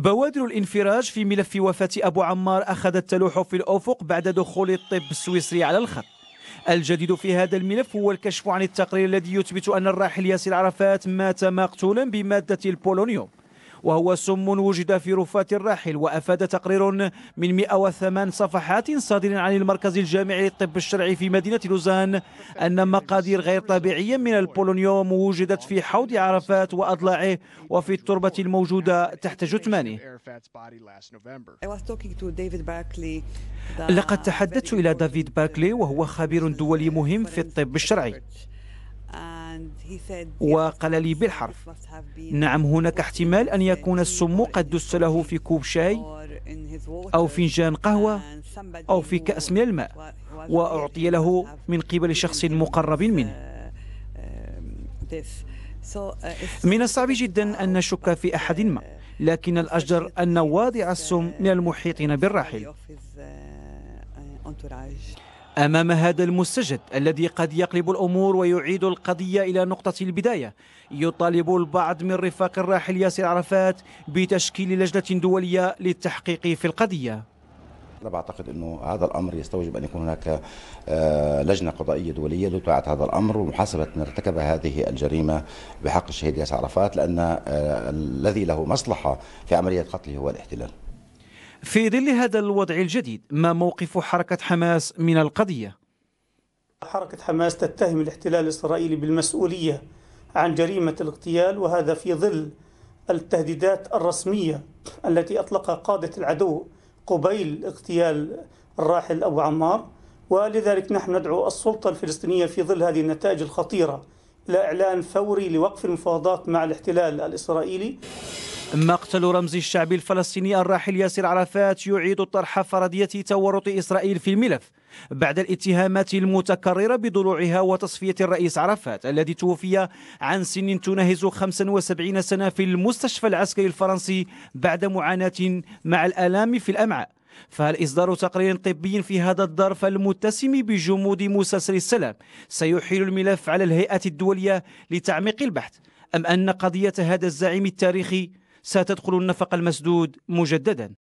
بوادر الانفراج في ملف وفاة أبو عمار أخذت تلوح في الأفق بعد دخول الطب السويسري على الخط الجديد في هذا الملف هو الكشف عن التقرير الذي يثبت أن الراحل ياسر عرفات مات مقتولا بمادة البولونيوم وهو سم وجد في رفات الراحل وأفاد تقرير من 108 صفحات صادر عن المركز الجامعي للطب الشرعي في مدينة لوزان أن مقادير غير طبيعية من البولونيوم وجدت في حوض عرفات وأضلاعه وفي التربة الموجودة تحت جثمانه لقد تحدثت إلى دافيد باكلي وهو خبير دولي مهم في الطب الشرعي وقال لي بالحرف نعم هناك احتمال أن يكون السم قد دس له في كوب شاي أو فنجان قهوة أو في كأس من الماء وأعطي له من قبل شخص مقرب منه uh, um, uh, من الصعب جدا أن نشك في أحد ما لكن الأجدر أن واضع السم من المحيطين بالراحل أمام هذا المستجد الذي قد يقلب الأمور ويعيد القضية إلى نقطة البداية يطالب البعض من رفاق الراحل ياسر عرفات بتشكيل لجنة دولية للتحقيق في القضية أنا بعتقد أنه هذا الأمر يستوجب أن يكون هناك آه، لجنة قضائية دولية لتعد هذا الأمر ومحاسبة من ارتكب هذه الجريمة بحق الشهيد ياسر عرفات لأن آه، الذي له مصلحة في عملية قتله هو الاحتلال في ظل هذا الوضع الجديد ما موقف حركة حماس من القضية؟ حركة حماس تتهم الاحتلال الإسرائيلي بالمسؤولية عن جريمة الاغتيال وهذا في ظل التهديدات الرسمية التي أطلقها قادة العدو قبيل اغتيال الراحل أبو عمار ولذلك نحن ندعو السلطة الفلسطينية في ظل هذه النتائج الخطيرة لإعلان فوري لوقف المفاوضات مع الاحتلال الإسرائيلي مقتل رمز الشعب الفلسطيني الراحل ياسر عرفات يعيد طرح فرضية تورط إسرائيل في الملف بعد الاتهامات المتكررة بضلوعها وتصفية الرئيس عرفات الذي توفي عن سن تناهز 75 سنة في المستشفى العسكري الفرنسي بعد معاناة مع الآلام في الأمعاء فهل إصدار تقرير طبي في هذا الظرف المتسم بجمود مسلسل السلام سيحيل الملف على الهيئة الدولية لتعميق البحث أم أن قضية هذا الزعيم التاريخي ستدخل النفق المسدود مجددا